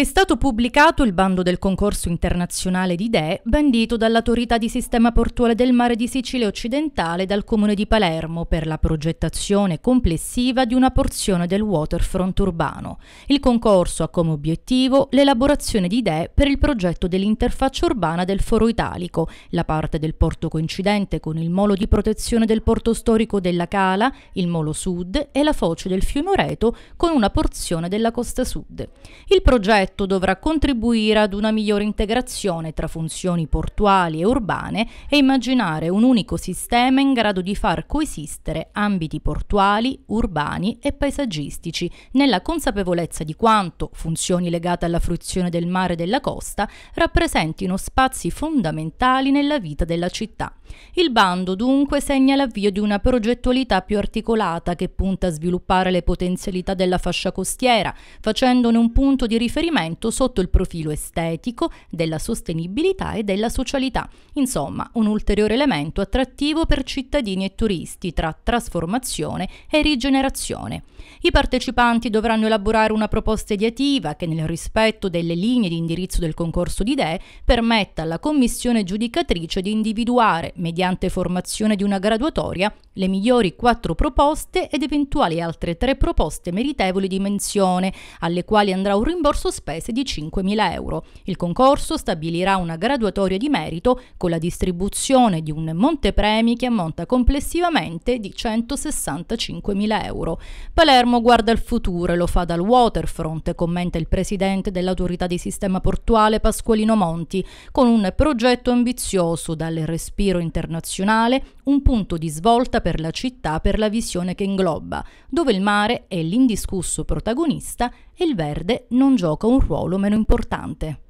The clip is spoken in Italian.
È stato pubblicato il bando del concorso internazionale di idee bandito dall'autorità di sistema portuale del mare di Sicilia occidentale dal comune di Palermo per la progettazione complessiva di una porzione del waterfront urbano. Il concorso ha come obiettivo l'elaborazione di idee per il progetto dell'interfaccia urbana del foro italico, la parte del porto coincidente con il molo di protezione del porto storico della Cala, il molo sud e la foce del fiume Oreto con una porzione della costa sud. Il progetto progetto dovrà contribuire ad una migliore integrazione tra funzioni portuali e urbane e immaginare un unico sistema in grado di far coesistere ambiti portuali, urbani e paesaggistici, nella consapevolezza di quanto funzioni legate alla fruizione del mare e della costa rappresentino spazi fondamentali nella vita della città. Il bando dunque segna l'avvio di una progettualità più articolata che punta a sviluppare le potenzialità della fascia costiera, facendone un punto di riferimento riferimento sotto il profilo estetico, della sostenibilità e della socialità. Insomma, un ulteriore elemento attrattivo per cittadini e turisti tra trasformazione e rigenerazione. I partecipanti dovranno elaborare una proposta ideativa che nel rispetto delle linee di indirizzo del concorso di idee permetta alla commissione giudicatrice di individuare, mediante formazione di una graduatoria, le migliori quattro proposte ed eventuali altre tre proposte meritevoli di menzione, alle quali andrà un rimborso spese di 5.000 euro. Il concorso stabilirà una graduatoria di merito con la distribuzione di un montepremi che ammonta complessivamente di 165.000 euro. Palermo guarda il futuro e lo fa dal waterfront, commenta il presidente dell'autorità di sistema portuale Pasqualino Monti, con un progetto ambizioso dal respiro internazionale, un punto di svolta per la città per la visione che ingloba, dove il mare è l'indiscusso protagonista il verde non gioca un ruolo meno importante.